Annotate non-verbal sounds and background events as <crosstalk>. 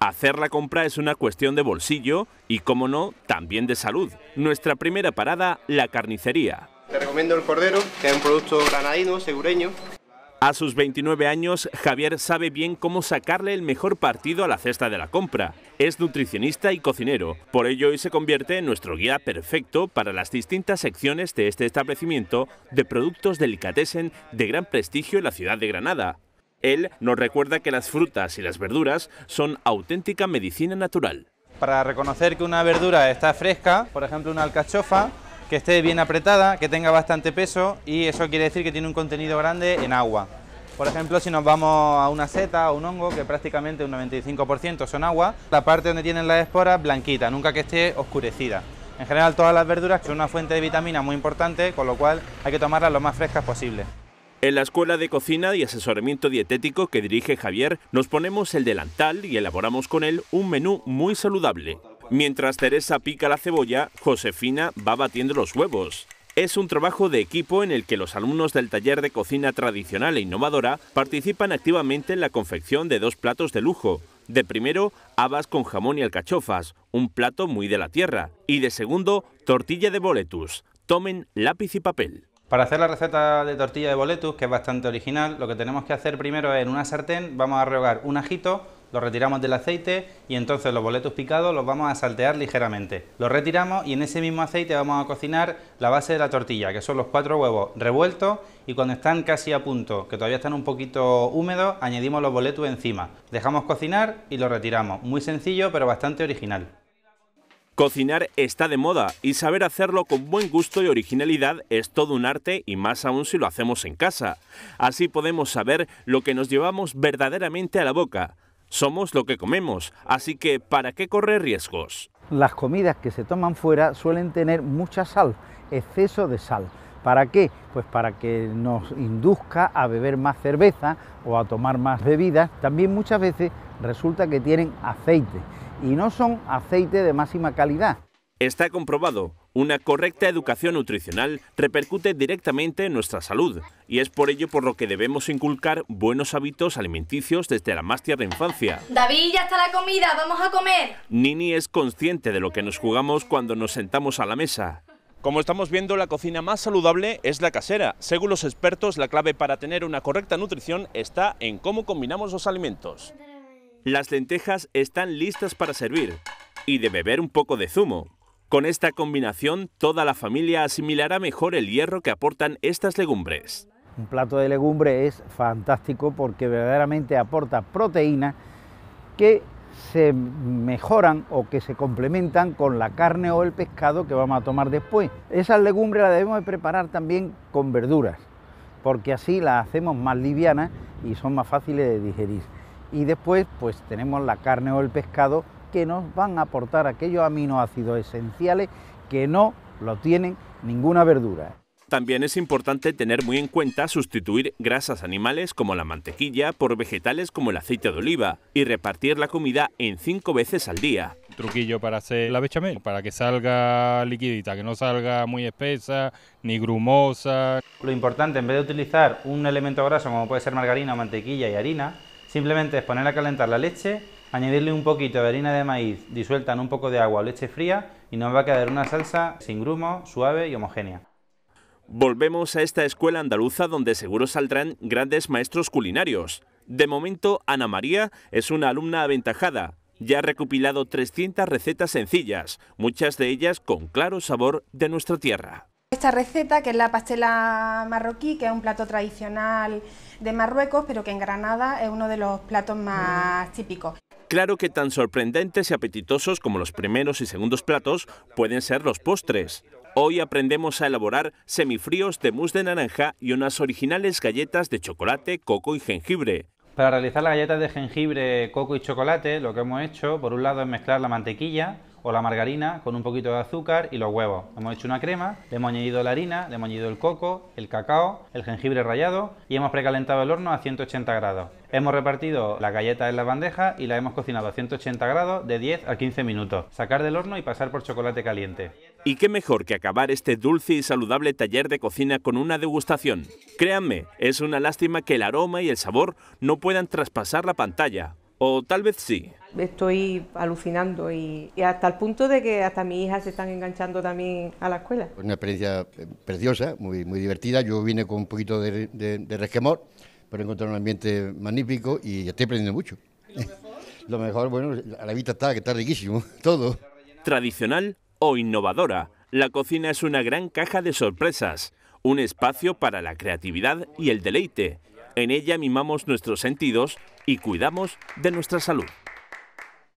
Hacer la compra es una cuestión de bolsillo y, como no, también de salud. Nuestra primera parada, la carnicería. Te recomiendo el cordero, que es un producto granadino, segureño. A sus 29 años, Javier sabe bien cómo sacarle el mejor partido a la cesta de la compra. Es nutricionista y cocinero, por ello hoy se convierte en nuestro guía perfecto para las distintas secciones de este establecimiento de productos delicatessen de gran prestigio en la ciudad de Granada. Él nos recuerda que las frutas y las verduras son auténtica medicina natural. Para reconocer que una verdura está fresca, por ejemplo una alcachofa, que esté bien apretada, que tenga bastante peso y eso quiere decir que tiene un contenido grande en agua. Por ejemplo, si nos vamos a una seta o un hongo, que prácticamente un 95% son agua, la parte donde tienen las esporas blanquita, nunca que esté oscurecida. En general, todas las verduras son una fuente de vitamina muy importante, con lo cual hay que tomarlas lo más frescas posible. En la Escuela de Cocina y Asesoramiento Dietético que dirige Javier, nos ponemos el delantal y elaboramos con él un menú muy saludable. Mientras Teresa pica la cebolla, Josefina va batiendo los huevos. Es un trabajo de equipo en el que los alumnos del taller de cocina tradicional e innovadora participan activamente en la confección de dos platos de lujo. De primero, habas con jamón y alcachofas, un plato muy de la tierra. Y de segundo, tortilla de boletus. Tomen lápiz y papel. Para hacer la receta de tortilla de boletus, que es bastante original, lo que tenemos que hacer primero es en una sartén vamos a rehogar un ajito, lo retiramos del aceite y entonces los boletus picados los vamos a saltear ligeramente. Los retiramos y en ese mismo aceite vamos a cocinar la base de la tortilla, que son los cuatro huevos revueltos y cuando están casi a punto, que todavía están un poquito húmedos, añadimos los boletus encima. Dejamos cocinar y lo retiramos. Muy sencillo pero bastante original. Cocinar está de moda y saber hacerlo con buen gusto y originalidad es todo un arte y más aún si lo hacemos en casa. Así podemos saber lo que nos llevamos verdaderamente a la boca. Somos lo que comemos, así que ¿para qué correr riesgos? Las comidas que se toman fuera suelen tener mucha sal, exceso de sal. ¿Para qué? Pues para que nos induzca a beber más cerveza o a tomar más bebidas. También muchas veces resulta que tienen aceite y no son aceite de máxima calidad. Está comprobado, una correcta educación nutricional repercute directamente en nuestra salud y es por ello por lo que debemos inculcar buenos hábitos alimenticios desde la más tierna infancia. David, ya está la comida, vamos a comer. Nini es consciente de lo que nos jugamos cuando nos sentamos a la mesa. Como estamos viendo, la cocina más saludable es la casera. Según los expertos, la clave para tener una correcta nutrición está en cómo combinamos los alimentos. Las lentejas están listas para servir y de beber un poco de zumo. Con esta combinación, toda la familia asimilará mejor el hierro que aportan estas legumbres. Un plato de legumbre es fantástico porque verdaderamente aporta proteínas que se mejoran o que se complementan con la carne o el pescado que vamos a tomar después. Esas legumbres las debemos de preparar también con verduras, porque así las hacemos más livianas y son más fáciles de digerir y después pues tenemos la carne o el pescado que nos van a aportar aquellos aminoácidos esenciales que no lo tienen ninguna verdura. También es importante tener muy en cuenta sustituir grasas animales como la mantequilla por vegetales como el aceite de oliva y repartir la comida en cinco veces al día. Truquillo para hacer la bechamel, para que salga liquidita, que no salga muy espesa ni grumosa. Lo importante, en vez de utilizar un elemento graso como puede ser margarina, mantequilla y harina, Simplemente es poner a calentar la leche, añadirle un poquito de harina de maíz disuelta en un poco de agua o leche fría y nos va a quedar una salsa sin grumo, suave y homogénea. Volvemos a esta escuela andaluza donde seguro saldrán grandes maestros culinarios. De momento, Ana María es una alumna aventajada. Ya ha recopilado 300 recetas sencillas, muchas de ellas con claro sabor de nuestra tierra esta receta, que es la pastela marroquí, que es un plato tradicional de Marruecos, pero que en Granada es uno de los platos más típicos. Claro que tan sorprendentes y apetitosos como los primeros y segundos platos pueden ser los postres. Hoy aprendemos a elaborar semifríos de mousse de naranja y unas originales galletas de chocolate, coco y jengibre. Para realizar las galletas de jengibre, coco y chocolate, lo que hemos hecho, por un lado, es mezclar la mantequilla o la margarina con un poquito de azúcar y los huevos. Hemos hecho una crema, le hemos añadido la harina, le hemos añadido el coco, el cacao, el jengibre rallado y hemos precalentado el horno a 180 grados. Hemos repartido las galletas en la bandeja y la hemos cocinado a 180 grados de 10 a 15 minutos. Sacar del horno y pasar por chocolate caliente. Y qué mejor que acabar este dulce y saludable taller de cocina con una degustación. Créanme, es una lástima que el aroma y el sabor no puedan traspasar la pantalla. O tal vez sí. Estoy alucinando y, hasta el punto de que hasta mis hijas se están enganchando también a la escuela. Pues una experiencia eh, preciosa, muy, divertida. Yo vine con un poquito de, resquemor, pero encontré un ambiente magnífico y estoy aprendiendo mucho. lo mejor? <laughs> lo mejor, bueno, a la vista está, que está riquísimo, <laughs> todo. Tradicional o innovadora, la cocina es una gran caja de sorpresas, un espacio para la creatividad y el deleite. En ella mimamos nuestros sentidos y cuidamos de nuestra salud.